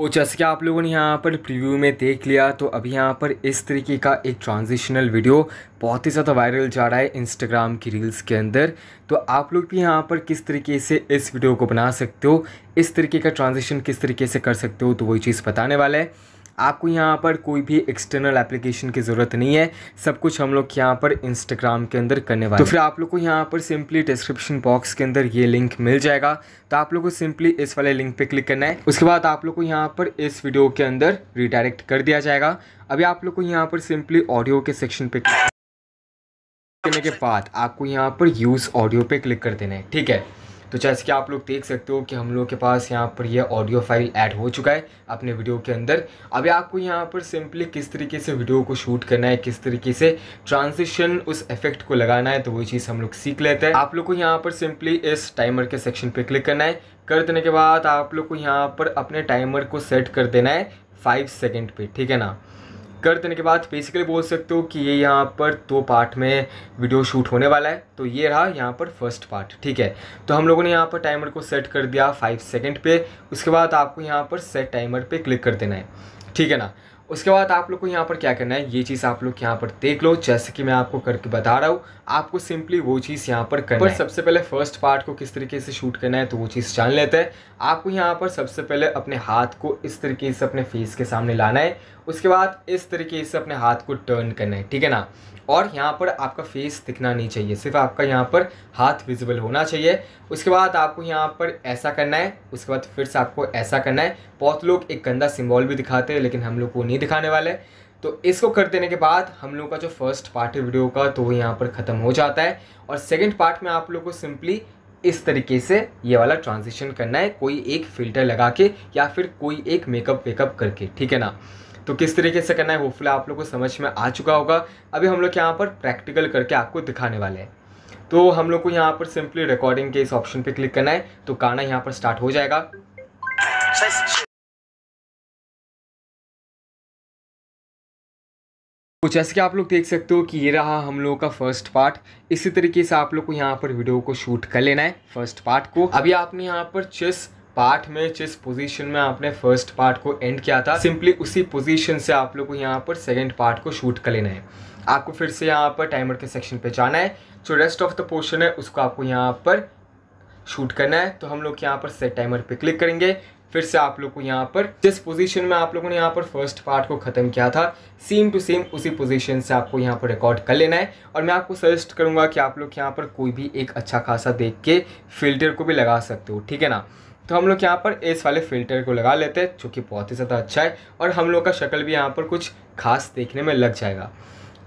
और तो जैसे कि आप लोगों ने यहाँ पर प्रीव्यू में देख लिया तो अभी यहाँ पर इस तरीके का एक ट्रांजिशनल वीडियो बहुत ही ज़्यादा वायरल जा रहा है इंस्टाग्राम की रील्स के अंदर तो आप लोग भी यहाँ पर किस तरीके से इस वीडियो को बना सकते हो इस तरीके का ट्रांजिशन किस तरीके से कर सकते हो तो वही चीज़ बताने वाला है आपको यहाँ पर कोई भी एक्सटर्नल एप्लीकेशन की ज़रूरत नहीं है सब कुछ हम लोग यहाँ पर इंस्टाग्राम के अंदर करने वाले तो फिर आप लोग को यहाँ पर सिंपली डिस्क्रिप्शन बॉक्स के अंदर ये लिंक मिल जाएगा तो आप लोग को सिंपली इस वाले लिंक पर क्लिक करना है उसके बाद आप लोग को यहाँ पर इस वीडियो के अंदर रिडायरेक्ट कर दिया जाएगा अभी आप लोग को यहाँ पर सिंपली ऑडियो के सेक्शन पर करने के बाद आपको यहाँ पर यूज़ ऑडियो पे क्लिक कर देना है ठीक है तो जैसे कि आप लोग देख सकते हो कि हम लोग के पास यहाँ पर ये ऑडियो फाइल ऐड हो चुका है अपने वीडियो के अंदर अभी आपको यहाँ पर सिंपली किस तरीके से वीडियो को शूट करना है किस तरीके से ट्रांजिशन उस इफेक्ट को लगाना है तो वही चीज़ हम लोग सीख लेते हैं आप लोग को यहाँ पर सिंपली इस टाइमर के सेक्शन पर क्लिक करना है कर देने के बाद आप लोग को यहाँ पर अपने टाइमर को सेट कर देना है फाइव सेकेंड पर ठीक है ना कर देने के बाद बेसिकली बोल सकते हो कि ये यहाँ पर दो पार्ट में वीडियो शूट होने वाला है तो ये रहा यहाँ पर फर्स्ट पार्ट ठीक है तो हम लोगों ने यहाँ पर टाइमर को सेट कर दिया फाइव सेकेंड पे उसके बाद आपको यहाँ पर सेट टाइमर पे क्लिक कर देना है ठीक है ना उसके बाद आप लोग को यहाँ पर क्या करना है ये चीज़ आप लोग यहाँ पर देख लो जैसे कि मैं आपको करके बता रहा हूँ आपको सिंपली वो चीज़ यहाँ पर करना पर है सबसे पहले फर्स्ट पार्ट को किस तरीके से शूट करना है तो वो चीज़ जान लेते हैं आपको यहाँ पर सबसे पहले अपने हाथ को इस तरीके से अपने फेस के सामने लाना है उसके बाद इस तरीके से अपने हाथ को टर्न करना है ठीक है ना और यहाँ पर आपका फेस दिखना नहीं चाहिए सिर्फ आपका यहाँ पर हाथ विजिबल होना चाहिए उसके बाद आपको यहाँ पर ऐसा करना है उसके बाद फिर से आपको ऐसा करना है बहुत लोग एक गंदा सिम्बॉल भी दिखाते हैं लेकिन हम लोग को नहीं दिखाने वाले तो इसको कर देने के बाद हम लोग का जो फर्स्ट पार्ट है वीडियो का तो वो यहाँ पर ख़त्म हो जाता है और सेकेंड पार्ट में आप लोग को सिंपली इस तरीके से ये वाला ट्रांजिशन करना है कोई एक फ़िल्टर लगा के या फिर कोई एक मेकअप वेकअप करके ठीक है ना तो किस तरीके से करना है होपफुल आप लोग को समझ में आ चुका होगा अभी हम लोग यहाँ पर प्रैक्टिकल करके आपको दिखाने वाले हैं तो हम लोग को यहाँ पर सिंपली रिकॉर्डिंग के इस ऑप्शन पे क्लिक करना है तो गाना यहाँ पर स्टार्ट हो जाएगा तो जैसे कि आप लोग देख सकते हो कि ये रहा हम लोगों का फर्स्ट पार्ट इसी तरीके से आप लोग को यहाँ पर वीडियो को शूट कर लेना है फर्स्ट पार्ट को अभी आपने यहाँ पर चेस पार्ट में जिस पोजीशन में आपने फर्स्ट पार्ट को एंड किया था सिंपली उसी पोजीशन से आप लोग को यहाँ पर सेकंड पार्ट को शूट कर लेना है आपको फिर से यहाँ पर टाइमर के सेक्शन पे जाना है जो रेस्ट ऑफ द पोर्शन है उसको आपको यहाँ पर शूट करना है तो हम लोग यहाँ पर सेट टाइमर पे क्लिक करेंगे फिर से आप लोग को यहाँ पर जिस पोजीशन में आप लोगों ने यहाँ पर फर्स्ट पार्ट को ख़त्म किया था सेम टू सेम उसी पोजीशन से आपको यहाँ पर रिकॉर्ड कर लेना है और मैं आपको सजेस्ट करूँगा कि आप लोग यहाँ पर कोई भी एक अच्छा खासा देख के फिल्टर को भी लगा सकते हो ठीक है ना तो हम लोग यहाँ पर एस वाले फिल्टर को लगा लेते हैं जो कि बहुत ही ज़्यादा अच्छा है और हम लोग का शक्ल भी यहाँ पर कुछ खास देखने में लग जाएगा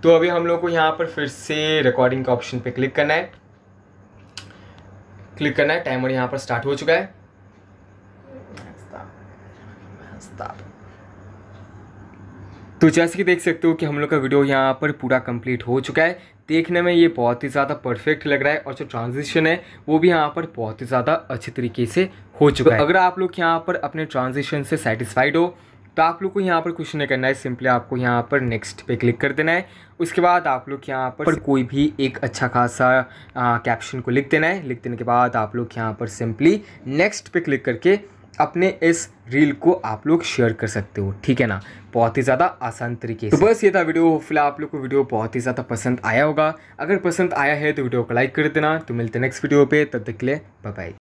तो अभी हम लोग को यहाँ पर फिर से रिकॉर्डिंग के ऑप्शन पे क्लिक करना है क्लिक करना है टाइमर यहाँ पर स्टार्ट हो चुका है तो जैसे कि देख सकते हो कि हम लोग का वीडियो यहाँ पर पूरा कंप्लीट हो चुका है देखने में ये बहुत ही ज़्यादा परफेक्ट लग रहा है और जो ट्रांजिशन है वो भी यहाँ पर बहुत ही ज़्यादा अच्छे तरीके से हो तो चुका तो है अगर आप लोग यहाँ पर अपने ट्रांजिशन से सेटिस्फाइड हो तो आप लोग को यहाँ पर कुछ नहीं करना है सिंपली आपको यहाँ पर नेक्स्ट पे क्लिक कर देना है उसके बाद आप लोग यहाँ पर, पर कोई भी एक अच्छा खासा कैप्शन को लिख देना है लिख देने के बाद आप लोग यहाँ पर सिंपली नेक्स्ट पे क्लिक करके अपने इस रील को आप लोग शेयर कर सकते हो ठीक है ना बहुत ही ज़्यादा आसान तरीके से तो बस ये था वीडियो फिलहाल आप लोग को वीडियो बहुत ही ज़्यादा पसंद आया होगा अगर पसंद आया है तो वीडियो को लाइक कर देना तो मिलते हैं नेक्स्ट वीडियो पे तब तक के लिए बाय